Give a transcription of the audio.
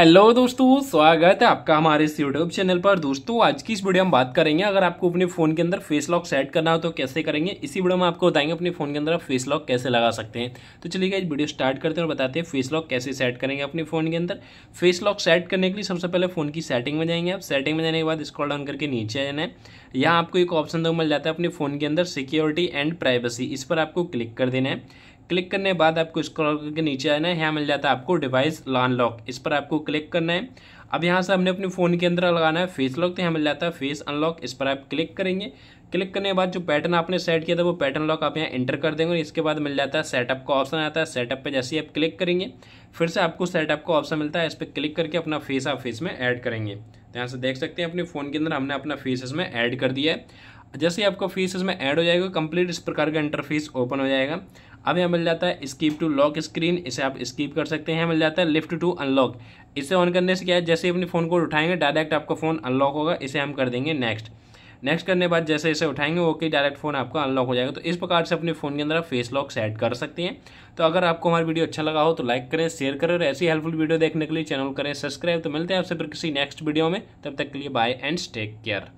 hello दोस्तों स्वागत है आपका हमारे इस यूट्यूब चैनल पर दोस्तों आज की इस वीडियो हम बात करेंगे अगर आपको अपने फ़ोन के अंदर फेस लॉक सेट करना हो तो कैसे करेंगे इसी वीडियो में आपको बताएंगे अपने फ़ोन के अंदर आप फेस लॉक कैसे लगा सकते हैं तो चलिए इस वीडियो स्टार्ट करते हैं और बताते हैं फेस लॉक कैसे सेट करेंगे अपने फ़ोन के अंदर फेस लॉक सेट करने के लिए सबसे पहले फ़ोन की सेटिंग में जाएंगे आप सेटिंग में जाने के बाद स्क्रॉल डाउन करके नीचे जाना है यहाँ आपको एक ऑप्शन मिल जाता है अपने फ़ोन के अंदर सिक्योरिटी एंड प्राइवेसी इस पर आपको क्लिक कर देना है क्लिक करने के बाद आपको स्क्रॉल करके नीचे आना है यहाँ मिल जाता है आपको डिवाइस लॉन लॉक इस पर आपको क्लिक करना है अब यहाँ से हमने अपने फ़ोन के अंदर लगाना है फेस लॉक तो यहाँ मिल जाता है फेस अनलॉक इस पर आप क्लिक करेंगे क्लिक करने के बाद जो पैटर्न आपने सेट किया था वो पैटर्न लॉक आप यहाँ एंटर कर देंगे और इसके बाद मिल जाता है सेटअप का ऑप्शन आता है सेटअप पे जैसे ही आप क्लिक करेंगे फिर से आपको सेटअप का ऑप्शन मिलता है इस पर क्लिक करके अपना फेस आप फेस में ऐड करेंगे तो यहाँ से देख सकते हैं अपने फ़ोन के अंदर हमने अपना फेस इसमें ऐड कर दिया है जैसे ही आपका फेस इसमें ऐड हो जाएगा कंप्लीट इस प्रकार का इंटरफेस ओपन हो जाएगा अब यहाँ मिल जाता है स्कीप टू लॉक स्क्रीन इसे आप स्कीप कर सकते हैं मिल जाता है लिफ्ट टू अनलॉक इसे ऑन करने से क्या है जैसे अपने फ़ोन को उठाएंगे डायरेक्ट आपका फ़ोन अनलॉक होगा इसे हम कर देंगे नेक्स्ट नेक्स्ट करने बाद जैसे इसे उठाएंगे ओके डायरेक्ट फ़ोन आपका अनलॉक हो जाएगा तो इस प्रकार से अपने फ़ोन के अंदर आप फेस लॉक सेट कर सकते हैं तो अगर आपको हमारी वीडियो अच्छा लगा हो तो लाइक करें शेयर करें और ऐसी हेल्पफुल वीडियो देखने के लिए चैनल करें सब्सक्राइब तो मिलते हैं आपसे फिर किसी नेक्स्ट वीडियो में तब तक के लिए बाय एंड टेक केयर